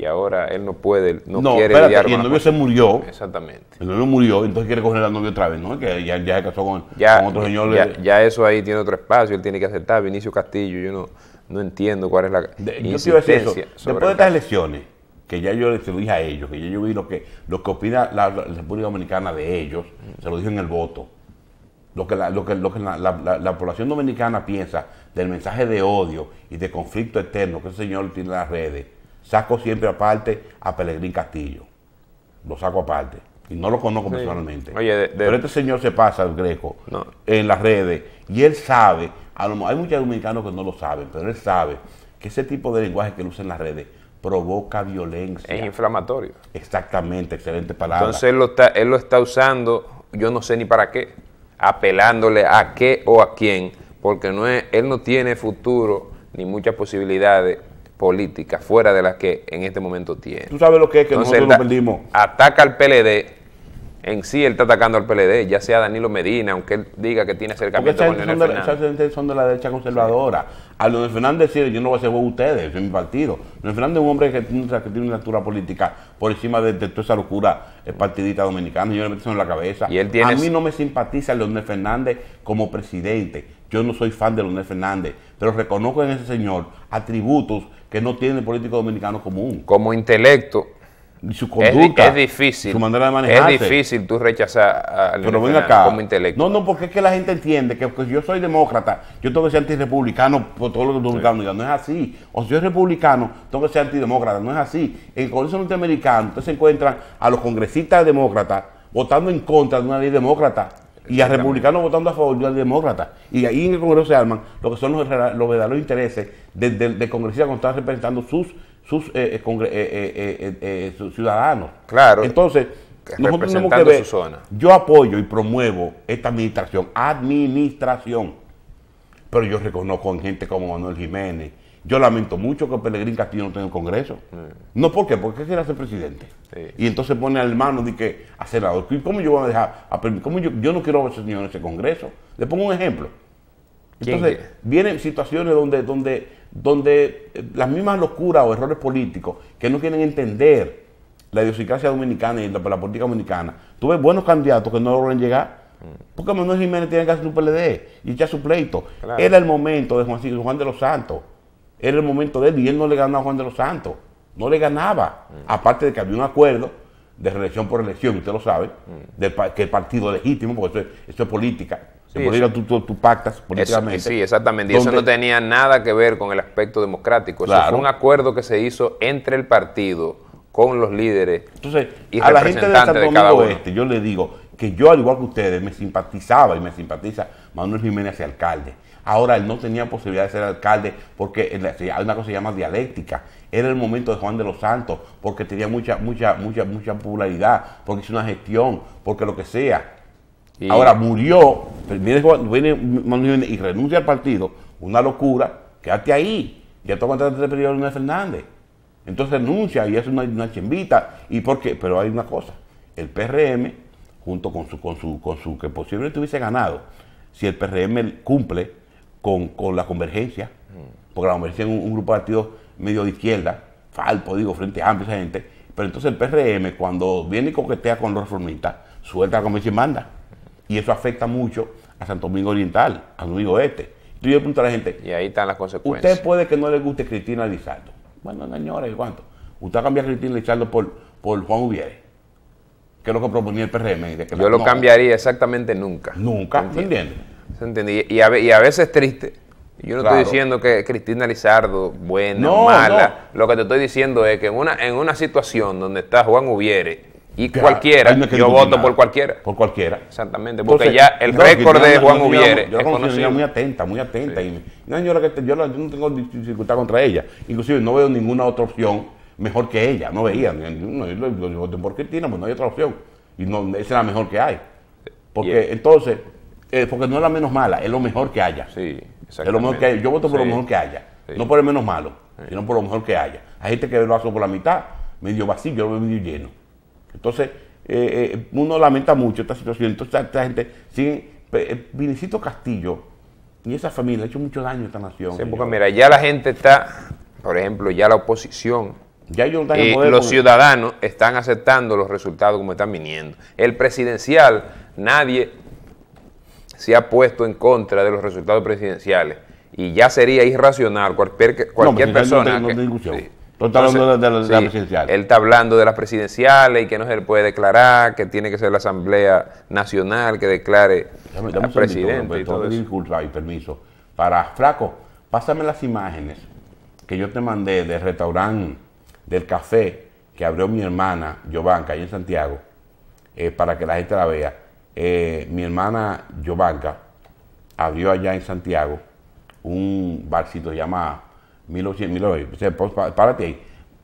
y ahora él no puede, no, no quiere espérate, y el novio se murió. Exactamente. El novio murió, entonces quiere coger al novio otra vez, ¿no? Que ya, ya se casó con, ya, otro señor. Ya, eso ahí tiene otro espacio, él tiene que aceptar. Vinicio Castillo, yo no, no entiendo cuál es la de, Yo te decir eso. Después de estas elecciones, que ya yo se lo dije a ellos, que ya yo vi lo que, lo que opina la, República Dominicana de ellos, se lo dije en el voto. Lo que, la, lo que, lo que la, la, la, población dominicana piensa del mensaje de odio y de conflicto eterno que ese señor tiene en las redes Saco siempre aparte a Pelegrín Castillo. Lo saco aparte. Y no lo conozco personalmente. Oye, Pero este señor se pasa, el Greco, en las redes. Y él sabe, hay muchos dominicanos que no lo saben, pero él sabe que ese tipo de lenguaje que él usa en las redes provoca violencia. Es inflamatorio. Exactamente, excelente palabra. Entonces él lo está, él lo está usando, yo no sé ni para qué, apelándole a qué o a quién, porque él no tiene futuro ni muchas posibilidades política fuera de las que en este momento tiene. Tú sabes lo que es que no nosotros lo perdimos. Ataca al PLD, en sí él está atacando al PLD, ya sea Danilo Medina, aunque él diga que tiene acercamiento con son de la derecha conservadora. A Leonel Fernández decir, yo no voy a ser vos ustedes, soy mi partido. Leonel Fernández es un hombre que tiene, una altura política por encima de, toda esa locura eh, partidista dominicana, yo le meto en la cabeza. A mí no me simpatiza Leonel Fernández como presidente yo no soy fan de Leonel Fernández, pero reconozco en ese señor atributos que no tiene el político dominicano común. Como intelecto. su conducta. Es, difícil. Su manera de Es difícil tú rechazar a Leonel Pero como intelecto. No, no, porque es que la gente entiende que, si yo soy demócrata, yo tengo que ser antirrepublicano por todo lo que republicano digan. No es así. O si yo soy republicano, tengo que ser antidemócrata. No es así. En el Congreso norteamericano, se encuentran a los congresistas demócratas votando en contra de una ley demócrata y a republicanos votando a favor y a demócratas. Y ahí en el Congreso se arman lo que son los, verdaderos intereses del de, de congresista cuando está representando sus, sus, eh, eh, eh, sus ciudadanos. Claro. Entonces, nosotros tenemos que ver. Yo apoyo y promuevo esta administración, administración. Pero yo reconozco gente como Manuel Jiménez, yo lamento mucho que Pelegrín Castillo no tenga el Congreso. No, ¿por qué? Porque quiere ser presidente. Y entonces pone al mano de que a senador. ¿Cómo yo voy a dejar? A, ¿cómo yo, no quiero a ese señor en ese Congreso? Le pongo un ejemplo. Entonces, vienen situaciones donde, donde, donde eh, las mismas locuras o errores políticos que no quieren entender la idiosincrasia dominicana y la, política dominicana. Tú ves buenos candidatos que no logran llegar. Mm. Porque Manuel Jiménez tiene que hacer su PLD y echar su pleito. Era el momento de Juan de los Santos era el momento de él y él no le ganaba a Juan de los Santos. No le ganaba. Mm. Aparte de que había un acuerdo de reelección por reelección, usted lo sabe, mm. que el partido legítimo, porque eso, es política. se ir a tu pactas políticamente. sí, exactamente. Y eso no tenía nada que ver con el aspecto democrático. Eso fue un acuerdo que se hizo entre el partido con los líderes. Entonces, a la gente de Santo Domingo Este, yo le digo que yo, al igual que ustedes, me simpatizaba y me simpatiza Manuel Jiménez, alcalde Ahora él no tenía posibilidad de ser alcalde porque hay eh, una cosa que se llama dialéctica. Era el momento de Juan de los Santos porque tenía mucha, mucha, mucha, mucha popularidad, porque hizo una gestión, porque lo que sea. Ahora murió, y renuncia al partido, una locura, quédate ahí, ya te aguantaste el periodo de Fernández. Entonces renuncia y es una, una chimbita, y qué? pero hay una cosa, el PRM, junto con su, con su, con su que posiblemente hubiese ganado, si el PRM cumple con, con la convergencia, porque la convergencia es un, grupo de partidos medio de izquierda, Falpo, digo, frente amplio, esa gente. Pero entonces el PRM, cuando viene y coquetea con los reformistas, suelta la convención y manda. Y eso afecta mucho a Santo Domingo Oriental, a Santo Domingo Este. Entonces yo le pregunto a la gente. Y ahí están las consecuencias. Usted puede que no le guste Cristina Lizardo. Bueno, señores, ¿cuánto? Usted cambia a Cristina Lizardo por, Juan Ubiere Que es lo que proponía el PRM. yo lo cambiaría exactamente nunca. Nunca, ¿me ¿Se entiende? Y, a, y a veces triste. Yo no estoy diciendo que Cristina Lizardo, buena, no, mala. Lo que te estoy diciendo es que en una, en una situación donde está Juan Ubiere y cualquiera, yo voto por cualquiera. Por cualquiera. Exactamente, porque ya el récord de Juan Ubiere. Yo la muy atenta, muy atenta. Y que yo, no tengo dificultad contra ella. Inclusive no veo ninguna otra opción mejor que ella. No veía. No, yo voto por Cristina, pues no hay otra opción. Y no, esa es la mejor que hay. Porque entonces, eh, porque no es la menos mala, es lo mejor que haya. Sí, exactamente. Es lo mejor que Yo voto por lo mejor que haya, no por el menos malo, sino por lo mejor que haya. Hay gente que lo hace por la mitad, medio vacío, medio lleno. Entonces, eh, eh, uno lamenta mucho esta situación. Entonces, esta gente sigue. Vinicito Castillo y esa familia ha hecho mucho daño a esta nación. Sí, porque mira, ya la gente está, por ejemplo, ya la oposición ya ellos no los ciudadanos están aceptando los resultados como están viniendo. El presidencial, nadie se ha puesto en contra de los resultados presidenciales. Y ya sería irracional cualquier, cualquier persona. No, no hablando de, las presidenciales. Él está hablando de las presidenciales y que no se puede declarar, que tiene que ser la Asamblea Nacional que declare presidente. y todo disculpa y permiso. Para Fraco, pásame las imágenes que yo te mandé del restaurante, del café que abrió mi hermana Giovanca, allá en Santiago, eh, para que la gente la vea eh, mi hermana Jovanka abrió allá en Santiago un barcito llamado 1900, párate ahí,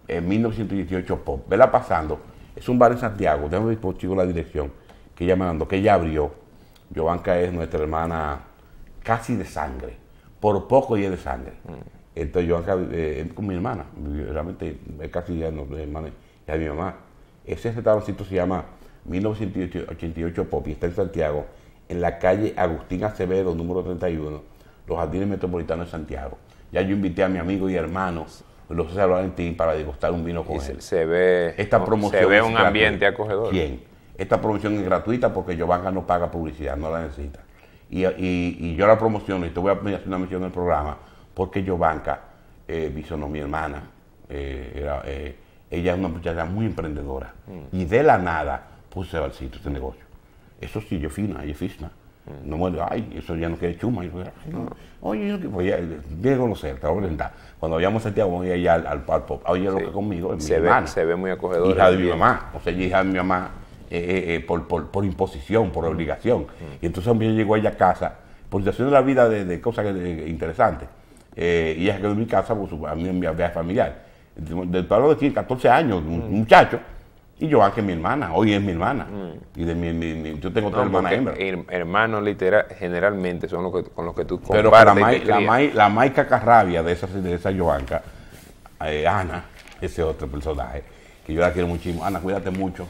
eh, en 1918 Pop, vela pasando, es un bar en Santiago, tengo dispositivo la dirección que ella me mandó, que ella abrió. Yovanka es nuestra hermana casi de sangre, por poco y es de sangre. Mm. Entonces Yovanka eh, con mi hermana, realmente es casi ya no, mi mamá. Ese restaurancito se llama 1988 Popi, está en Santiago, en la calle Agustín Acevedo, número 31, los jardines metropolitanos de Santiago. Ya yo invité a mi amigo y hermano, los César Valentín, para degustar un vino con él. Se ve, Esta promoción se un ambiente acogedor. Bien. Esta promoción es gratuita porque Giovanna no paga publicidad, no la necesita. Y, yo la promociono, y te voy a hacer una mención del programa, porque Giovanna, eh, mi hermana, eh, eh, ella es una muchacha muy emprendedora. Mm. Y de la nada, puse al sitio este negocio. Eso sí, yo fina, yo fisna. Mm. No muero, ay, eso ya no queda chuma. Y yo, ah, no. Oye, yo que a a viene Cuando vayamos a Santiago, voy allá al, al, al pop. Ah, oye, lo que conmigo es mi se Ve, se ve muy acogedor. Hija de mi mamá. O sea, hija de mi mamá eh, eh, eh, por, por, por, imposición, por mm. obligación. Mm. Y entonces un día llegó ella a casa, por situación de la vida de, cosas interesantes. y ella se quedó en mi casa por pues, su, a mí, mi familiar. Del de, de, de 14 años, un muchacho y Joanca que es mi hermana, hoy es mi hermana. Mm. Y de mi, mi, yo tengo otra hermana hembra. Hermanos, literal, generalmente son los con los que tú Pero la, la, mai, la Carrabia de esa, de esa Joanca, eh, Ana, ese otro personaje, que yo la quiero muchísimo. Ana, cuídate mucho.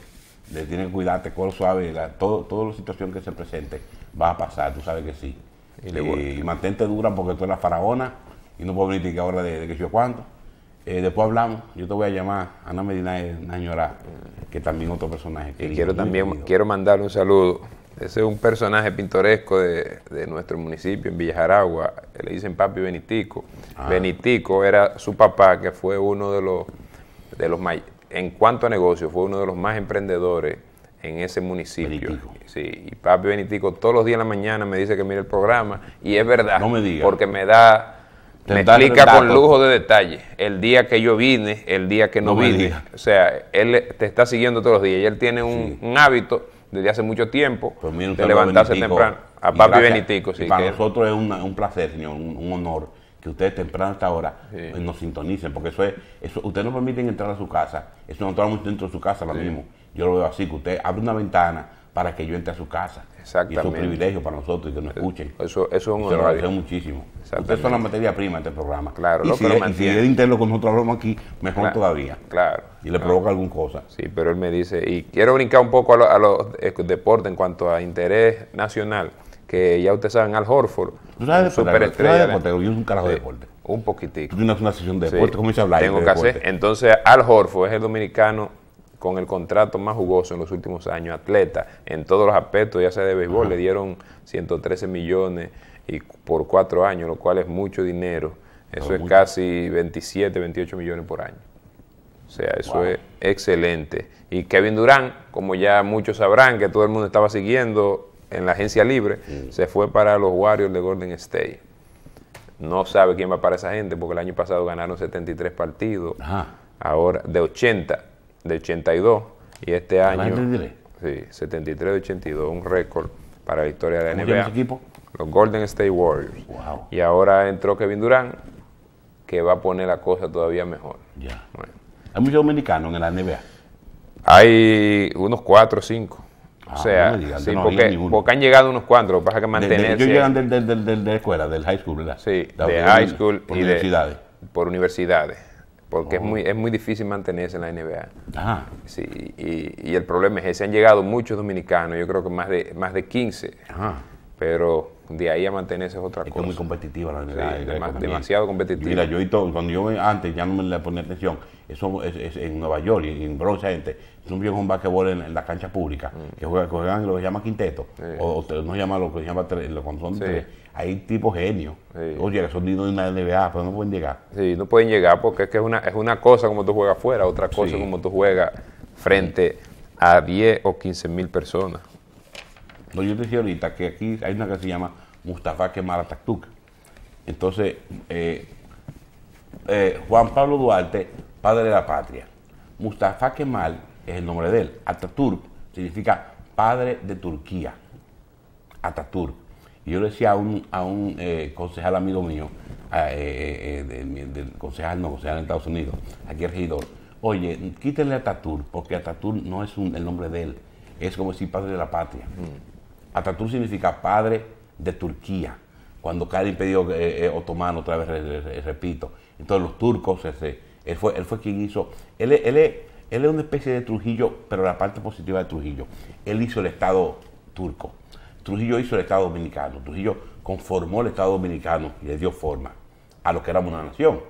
le tienes que cuidarte, coro suave. todo, toda la situación que se presente va a pasar, tú sabes que sí. Y, mantente dura porque tú eres la faraona y no puedo venir que ahora de, de que yo cuánto. Eh, después hablamos, yo te voy a llamar. Ana Medina es Nañora, que también otro personaje. Que y quiero también quiero mandar un saludo. Ese es un personaje pintoresco de, nuestro municipio, en Villajaragua. Le dicen papi Benitico. Ah. Benitico era su papá, que fue uno de los, de los en cuanto a negocios, fue uno de los más emprendedores en ese municipio. Benitico. Sí, y papi Benitico todos los días en la mañana me dice que mire el programa y es verdad. No me diga. Porque me da me explica con lujo de detalle el día que yo vine, el día que no, vine. O sea, él te está siguiendo todos los días y él tiene un, hábito desde hace mucho tiempo pues de levantarse temprano. A papi Benitico, Para nosotros es un placer, señor, un, honor que ustedes temprano hasta ahora eh, nos sintonicen, porque eso es, eso, ustedes no permiten entrar a su casa, eso no mucho dentro de su casa lo mismo. Yo lo veo así, que usted abre una ventana para que yo entre a su casa. Y es un privilegio para nosotros y que nos escuchen. Eso, eso es un honor. se agradezco muchísimo. Eso es la materia prima de este programa. Claro, y si interno con nosotros hablamos aquí, mejor todavía. Claro. Y le provoca alguna cosa. Sí, pero él me dice, y quiero brincar un poco a, los eh, deportes en cuanto a interés nacional, que ya ustedes saben, Al Horford. ¿Tú sabes superestrella. deporte? Yo soy un carajo de deporte. Un poquitico. Tú tienes una sesión de deporte, como ¿cómo se habla Tengo que hacer. Entonces, Al Horford es el dominicano con el contrato más jugoso en los últimos años, atleta, en todos los aspectos, ya sea de béisbol, le dieron 113 millones y por cuatro años, lo cual es mucho dinero. Eso es casi 27, 28 millones por año. O sea, eso es excelente. Y Kevin Durán, como ya muchos sabrán, que todo el mundo estaba siguiendo en la agencia libre, se fue para los Warriors de Golden State. No sabe quién va para esa gente, porque el año pasado ganaron 73 partidos, ahora de 80 de 82 y este año... 73? Sí, 73 de 82, un récord para la historia de la NBA. equipo? Los Golden State Warriors. Y ahora entró Kevin Durant, que va a poner la cosa todavía mejor. Ya. ¿Hay muchos dominicanos en la NBA? Hay unos cuatro o cinco. Ah, o sea, porque, han llegado unos cuantos, lo que pasa que mantenerse... llegan del, de escuela, del high school, ¿verdad? Sí, de high school y De, por universidades porque es, oh. muy, es muy difícil mantenerse en la NBA. Ajá. Sí, y, el problema es que se han llegado muchos dominicanos, yo creo que más de, más de 15, pero de ahí a mantenerse es otra es cosa. Es muy competitiva la NBA. demasiado competitiva. Mira, yo y todo, cuando yo antes ya no me le ponía atención, eso es, en Nueva York en Bronx gente, un viejo un que en, en, la cancha pública, mm. que, juegan, lo que llaman quinteto, o, no llaman lo que se llama lo, cuando son hay tipos genios, oye, que son dignos de una NBA, pero no pueden llegar. Sí, no pueden llegar porque es que es una, es una cosa como tú juegas afuera, otra cosa como tú juegas frente a 10 o 15 mil personas. No, yo te decía ahorita que aquí hay una que se llama Mustafa Kemal Atatürk. Entonces, eh, eh, Juan Pablo Duarte padre de la patria. Mustafa Kemal es el nombre de él. Ataturk significa padre de Turquía. Atatürk. Y yo le decía a un, a un eh, concejal amigo mío, eh, eh, del, concejal, no concejal en Estados Unidos, aquí el regidor, oye, a Atatürk porque Atatürk no es un, el nombre de él, es como decir padre de la patria. Mm. Atatürk significa padre de Turquía, cuando cae el imperio otomano, otra vez repito. Entonces los turcos se, él fue, él fue quien hizo, él, él, él es una especie de Trujillo, pero la parte positiva de Trujillo. Él hizo el Estado turco. Trujillo hizo el Estado dominicano. Trujillo conformó el Estado dominicano y le dio forma a lo que éramos una nación.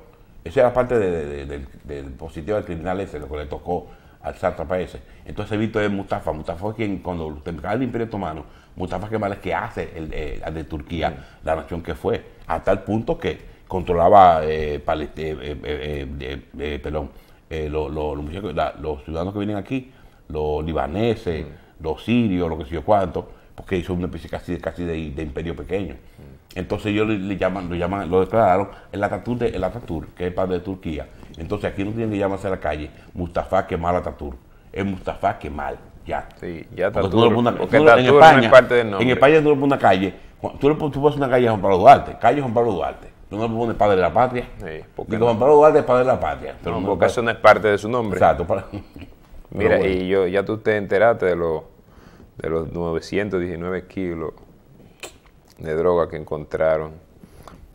Esa era parte del de, de, de, del criminal ese, lo que le tocó al sátrapa ese. Entonces visto es Mustafa. Mustafa fue quien, cuando terminaba el Imperio Otomano, Mustafa Kemal es que hace el, eh, de Turquía la nación que fue. A tal punto que controlaba perdón, los, ciudadanos que vienen aquí, los libaneses, mm. los sirios, lo que sé yo cuánto, porque hizo una especie casi, casi de, imperio pequeño. Mm. Entonces ellos le, llaman, lo llaman, lo declararon el atatur de, el que es parte de Turquía. Entonces aquí no tienen que llamarse a la calle Mustafa Kemal atatur es Mustafa Kemal. Ya. en, España, no es en tú pones una calle, tú le pones una calle a Juan Pablo Duarte, calle Juan Pablo Duarte. Tú no pones padre de la patria. porque Pablo Duarte es padre de la patria. Pero no, porque eso no es parte de su nombre. Exacto. Mira, y yo, ya tú te enteraste de, de los 919 kilos de droga que encontraron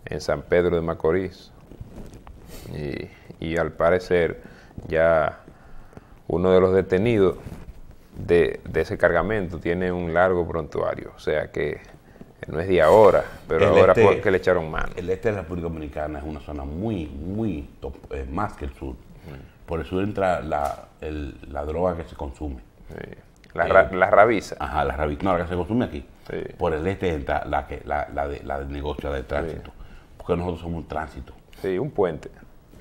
en San Pedro de Macorís. Y, al parecer ya uno de los detenidos de, de, ese cargamento tiene un largo prontuario. O sea que no es de ahora, pero ahora este que le echaron mano. El este de la República Dominicana es una zona muy, muy, más que el sur. Mm. Por el sur entra la, droga que se consume. Eh, la, rabiza. Ajá, la rabiza. No, la que se consume aquí. Por el este entra la, que, la, la, de, negocio, la de tránsito. Porque nosotros somos un tránsito. Sí, un puente.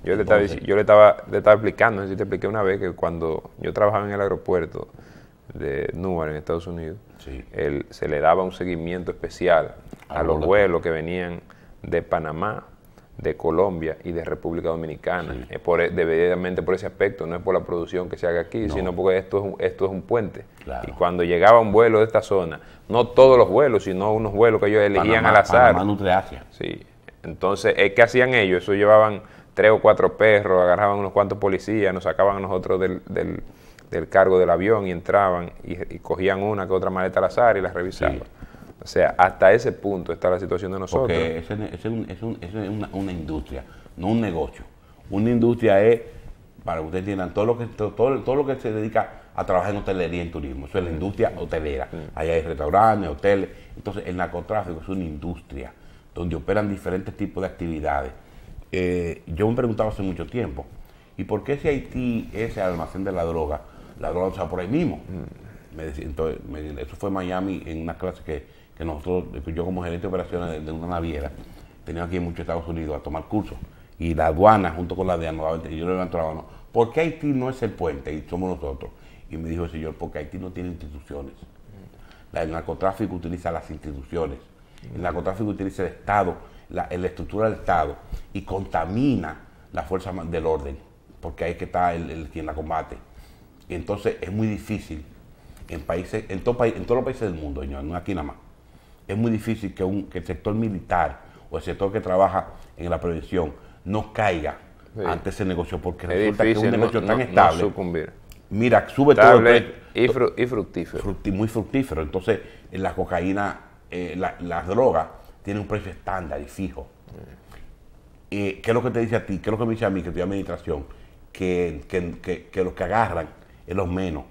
Yo, le estaba, yo le, estaba, estaba explicando, yo te expliqué una vez que cuando yo trabajaba en el aeropuerto, de Nubar en Estados Unidos, se le daba un seguimiento especial a, los vuelos que venían de Panamá, de Colombia y de República Dominicana. Eh, por, e, debidamente por ese aspecto, no es por la producción que se haga aquí, sino porque esto es un, esto es un puente. Y cuando llegaba un vuelo de esta zona, no todos los vuelos, sino unos vuelos que ellos elegían al azar. Panamá, sí. Entonces, eh, ¿qué hacían ellos? Eso llevaban tres o cuatro perros, agarraban unos cuantos policías, nos sacaban a nosotros del del cargo del avión y entraban y, cogían una que otra maleta al azar y las revisaban. O sea, hasta ese punto está la situación de nosotros. Porque es, es, una, industria, no un negocio. Una industria es, para que ustedes entiendan, todo lo que, todo, todo lo que se dedica a trabajar en hotelería y en turismo. Eso es la industria hotelera. ...allá hay restaurantes, hoteles. Entonces, el narcotráfico es una industria donde operan diferentes tipos de actividades. Eh, yo me preguntaba hace mucho tiempo, ¿y por qué si Haití ese almacén de la droga? la droga por ahí mismo. Mm. Me entonces, eso fue en Miami en una clase que, nosotros, yo como gerente de operaciones de, una naviera, tenía aquí en muchos Estados Unidos a tomar cursos. Y la aduana, junto con la de y yo le levanto la ¿por qué Haití no es el puente y somos nosotros? Y me dijo el señor, porque Haití no tiene instituciones. Mm. La, el narcotráfico utiliza las instituciones, mm. el narcotráfico utiliza el Estado, la, estructura del Estado y contamina la fuerza del orden, porque ahí que está el quien la combate entonces es muy difícil en países, en, todo, en todos los países del mundo, no aquí nada más. Es muy difícil que, un, el sector militar o el sector que trabaja en la prevención no caiga ante ese negocio, porque resulta que un negocio tan estable. Mira, sube todo el y, y fructífero. muy fructífero. Entonces, eh, la cocaína, eh, las drogas, tienen un precio estándar y fijo. Eh, ¿Qué es lo que te dice a ti? ¿Qué es lo que me dice a mí, que estoy administración? Que, que, que, que los que agarran es los menos.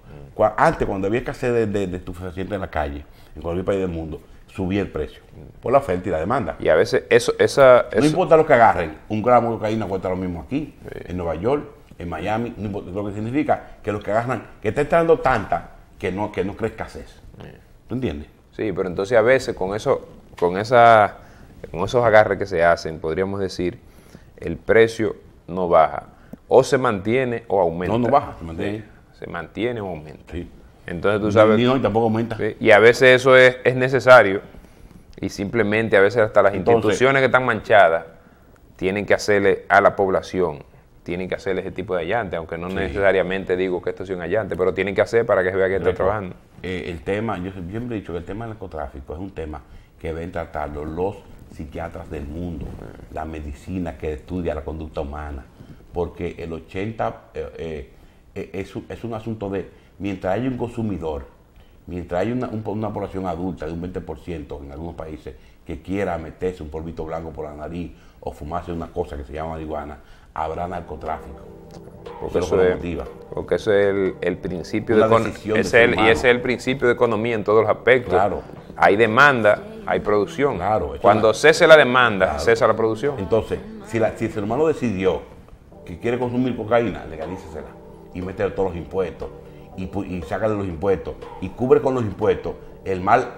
Antes, cuando había escasez de, de, de en la calle, en cualquier país del mundo, subía el precio por la oferta y la demanda. Y a veces eso, esa... No importa lo que agarren, un gramo de cocaína cuesta lo mismo aquí, en Nueva York, en Miami, no importa, lo que significa que los que agarran, que está dando tanta que no, que no escasez. ¿Tú entiendes? Sí, pero entonces a veces con eso, con esa, con esos agarres que se hacen, podríamos decir, el precio no baja. O se mantiene o aumenta. No, no baja, se mantiene se mantiene o aumenta. Sí. Entonces tú sabes... Ni tampoco aumenta. Y a veces eso es, necesario y simplemente a veces hasta las instituciones que están manchadas tienen que hacerle a la población, tienen que hacerle ese tipo de allante, aunque no necesariamente digo que esto sea un allante, pero tienen que hacer para que se vea que está pues, trabajando. Eh, el tema, yo siempre he dicho que el tema del narcotráfico es un tema que deben tratarlo los psiquiatras del mundo, la medicina que estudia la conducta humana, porque el 80, e-, es, un asunto de, mientras hay un consumidor, mientras hay una, población adulta de un 20% en algunos países que quiera meterse un polvito blanco por la nariz o fumarse una cosa que se llama marihuana, habrá narcotráfico. Porque eso, es, porque es el, principio de, economía. y es el principio de economía en todos los aspectos. Claro. Hay demanda, hay producción. Claro, Cuando cese la demanda, cesa la producción. Entonces, si, la, si el hermano decidió que quiere consumir cocaína, legalícesela y mete todos los impuestos y, y saca de los impuestos y cubre con los impuestos el mal,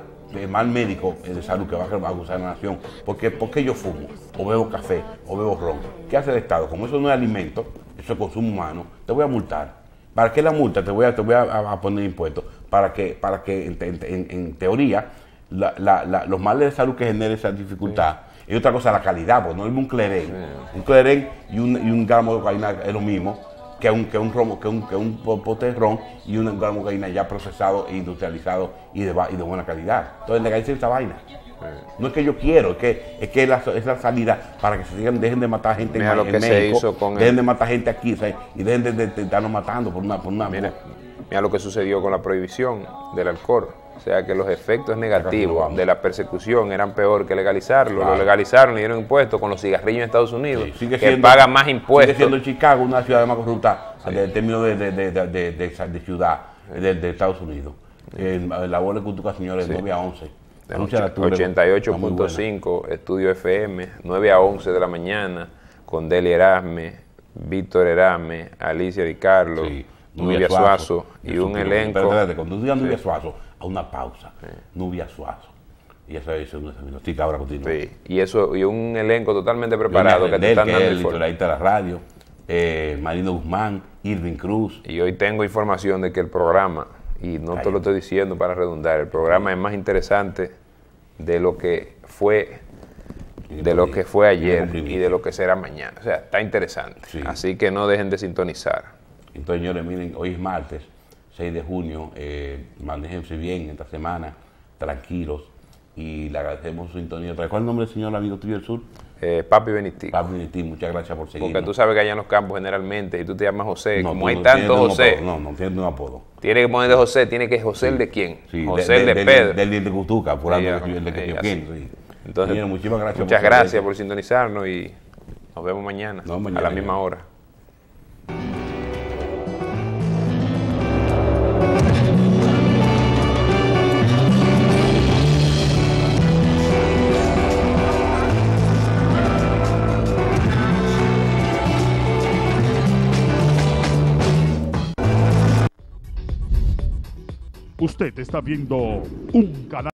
mal médico de salud que va a causar la nación. Porque, porque yo fumo, o bebo café, o bebo ron. ¿Qué hace el Estado? Como eso no es alimento, eso es consumo humano, te voy a multar. ¿Para qué la multa? Te voy a, te voy a, poner impuestos. Para que, para que en, teoría, los males de salud que genera esa dificultad. Y otra cosa, la calidad, pues no es un clerén. Un clerén y un, y un gramo de cocaína es lo mismo que un, un, romo, que un, un ron y una gramo ya procesado e industrializado y de, de buena calidad. Entonces legalicen esa vaina. No es que yo quiero, es que es que la, salida para que se sigan, dejen de matar gente en, México, dejen de matar gente aquí y dejen de, estarnos matando por una... Por una Mira lo que sucedió con la prohibición del alcohol. O sea que los efectos negativos de la persecución eran peor que legalizarlo. Lo legalizaron, y dieron impuestos con los cigarrillos en Estados Unidos, sí, paga que paga más impuestos. Sigue siendo Chicago una ciudad más corrupta en términos de, de, de, de, ciudad de, Estados Unidos. la bola de cultura, señores, 9 a 11. 88.5, Estudio FM, 9 a 11 de la mañana, con Deli Erasme, Víctor Erasme, Alicia Di Carlos, Nubia Suazo, y un elenco. Espérate, espérate, Nubia Suazo a una pausa. Nubia Suazo. Y eso es ahora Y eso, y un elenco totalmente preparado que te están dando el de la radio, eh, Marino Guzmán, Irving Cruz. Y hoy tengo información de que el programa, y no te lo estoy diciendo para redundar, el programa es más interesante de lo que fue de lo que fue ayer y de lo que será mañana. O sea, está interesante. Así que no dejen de sintonizar. Entonces, señores, miren, hoy es martes de junio. Eh, manéjense bien esta semana, tranquilos. Y le agradecemos su sintonía. ¿Cuál es el nombre del señor amigo tuyo del sur? Eh, Papi Benistí. Papi Benistí, muchas gracias por seguir. Porque tú sabes que allá en los campos generalmente, y tú te llamas José, como pues, hay tantos José. no, no tiene un apodo. Tiene que poner de José, tiene que ser José el de quién. José de, el de, Pedro. Del, de Cutuca, por de Entonces, muchísimas gracias. Muchas gracias por sintonizarnos y nos vemos mañana a la misma hora. Usted está viendo un canal.